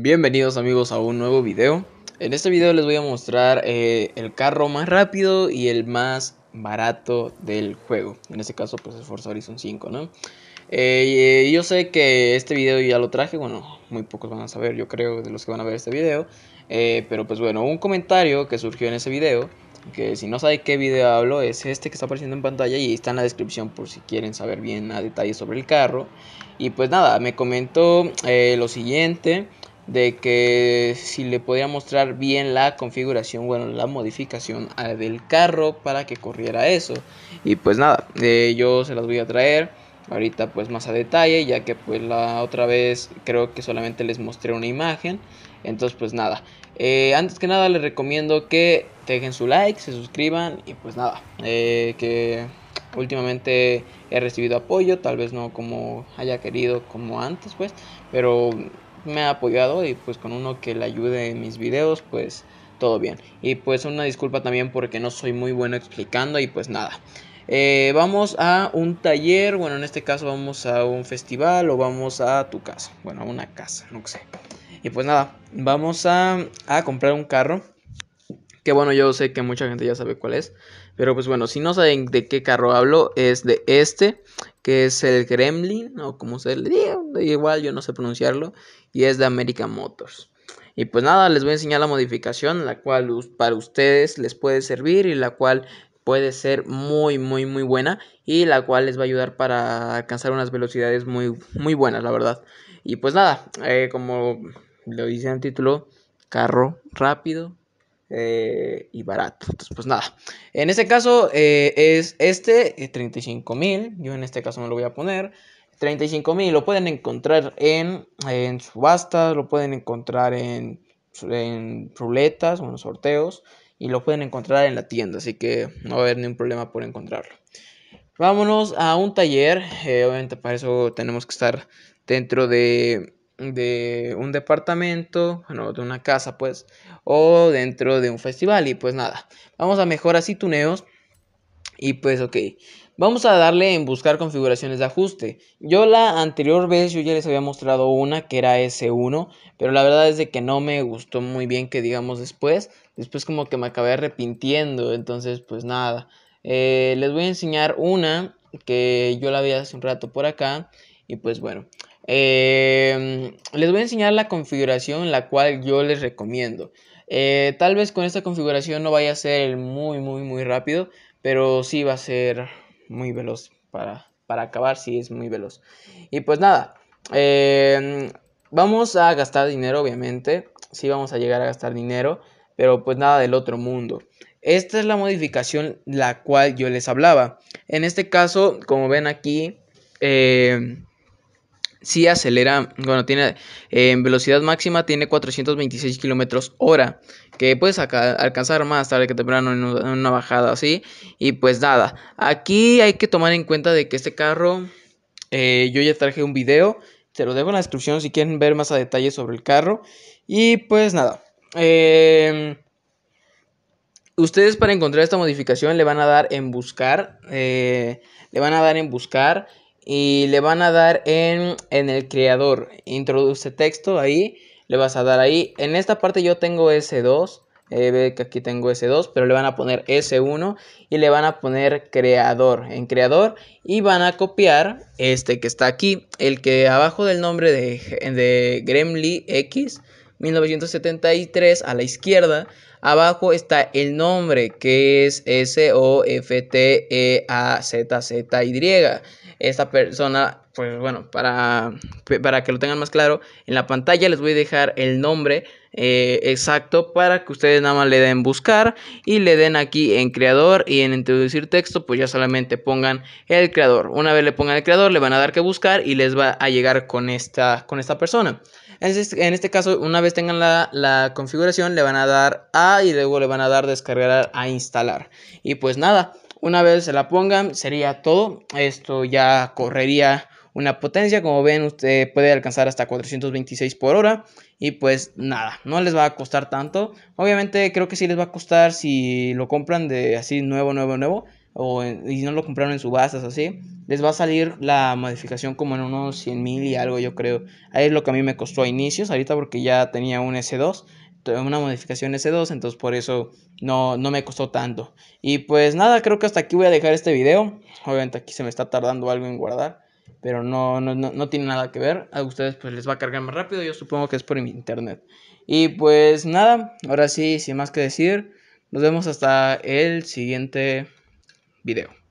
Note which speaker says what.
Speaker 1: Bienvenidos amigos a un nuevo video. En este video les voy a mostrar eh, el carro más rápido y el más barato del juego. En este caso pues es Forza Horizon 5, ¿no? Eh, yo sé que este video ya lo traje, bueno, muy pocos van a saber yo creo de los que van a ver este video. Eh, pero pues bueno, un comentario que surgió en ese video, que si no sabe qué video hablo, es este que está apareciendo en pantalla y está en la descripción por si quieren saber bien a detalle sobre el carro. Y pues nada, me comentó lo siguiente de que si le podía mostrar bien la configuración, bueno, la modificación del carro para que corriera eso. Y pues nada, eh, yo se las voy a traer ahorita pues más a detalle, ya que pues la otra vez creo que solamente les mostré una imagen. Entonces pues nada, eh, antes que nada les recomiendo que dejen su like, se suscriban y pues nada, eh, que últimamente he recibido apoyo, tal vez no como haya querido como antes pues, pero me ha apoyado y pues con uno que le ayude en mis videos, pues todo bien. Y pues una disculpa también porque no soy muy bueno explicando y pues nada. Eh, vamos a un taller, bueno, en este caso vamos a un festival o vamos a tu casa, bueno, a una casa, no sé. Y pues nada, vamos a, a comprar un carro. Que bueno, yo sé que mucha gente ya sabe cuál es. Pero pues bueno, si no saben de qué carro hablo, es de este, que es el Gremlin, o como se le igual yo no sé pronunciarlo, y es de American Motors. Y pues nada, les voy a enseñar la modificación, la cual para ustedes les puede servir y la cual puede ser muy, muy, muy buena y la cual les va a ayudar para alcanzar unas velocidades muy, muy buenas, la verdad. Y pues nada, eh, como lo dice en el título, carro rápido, eh, y barato. Entonces, pues nada. En este caso eh, es este, 35 eh, mil. Yo en este caso no lo voy a poner. 35 mil lo pueden encontrar en, en subastas, lo pueden encontrar en, en ruletas o en sorteos y lo pueden encontrar en la tienda, así que no va a haber ningún problema por encontrarlo. Vámonos a un taller, obviamente para eso tenemos que estar dentro de de un departamento, bueno, de una casa pues, o dentro de un festival y pues nada, vamos a mejorar así tuneos y pues ok, vamos a darle en buscar configuraciones de ajuste. Yo la anterior vez yo ya les había mostrado una que era S1, pero la verdad es de que no me gustó muy bien que digamos después, después como que me acabé arrepintiendo, entonces pues nada, eh, les voy a enseñar una que yo la vi hace un rato por acá y pues bueno. Em, les voy a enseñar la configuración la cual yo les recomiendo. Eh, tal vez con esta configuración no vaya a ser muy, muy, muy rápido, pero sí va a ser muy veloz para, para acabar, sí es muy veloz. Y pues nada, em, vamos a gastar dinero, obviamente, sí vamos a llegar a gastar dinero, pero pues nada del otro mundo. Esta es la modificación la cual yo les hablaba. En este caso, como ven aquí, eh, si acelera, bueno, tiene en velocidad máxima tiene 426 kilómetros hora, que puedes alcanzar más tarde que temprano en, una bajada así. Y pues nada, aquí hay que tomar en cuenta de que este carro, eh, yo ya traje un video, te lo dejo en la descripción si quieren ver más a detalle sobre el carro. Y pues nada, em, ustedes para encontrar esta modificación le van a dar en buscar, eh, le van a dar en buscar y le van a dar en, el creador. Introduce texto ahí, le vas a dar ahí. En esta parte yo tengo S2. Eh, ve que aquí tengo S2, pero le van a poner S1 y le van a poner creador en creador y van a copiar este que está aquí, el que abajo del nombre de, de X 1973 a la izquierda. Abajo está el nombre que es S-O-F-T-E-A-Z-Z-Y. Esta persona, pues bueno, para, para que lo tengan más claro, en la pantalla les voy a dejar el nombre eh, exacto para que ustedes nada más le den buscar y le den aquí en creador y en introducir texto, pues ya solamente pongan el creador. Una vez le pongan el creador, le van a dar que buscar y les va a llegar con esta, con esta persona. Este, en este, caso, una vez tengan la, configuración, le van a dar a y luego le van a dar descargar a instalar. Y pues nada, una vez se la pongan, sería todo. Esto ya correría una potencia. Como ven, usted puede alcanzar hasta 426 por hora. Y pues nada, no les va a costar tanto. Obviamente creo que sí les va a costar si lo compran de así nuevo, nuevo, nuevo. O y no lo compraron en subastas así les va a salir la modificación como en unos mil y algo, yo creo. Ahí es lo que a mí me costó a inicios, ahorita porque ya tenía un S2, una modificación S2, entonces por eso no, no me costó tanto. Y pues nada, creo que hasta aquí voy a dejar este video. Obviamente aquí se me está tardando algo en guardar, pero no, no, tiene nada que ver. A ustedes pues les va a cargar más rápido, yo supongo que es por mi internet. Y pues nada, ahora sí, sin más que decir, nos vemos hasta el siguiente video.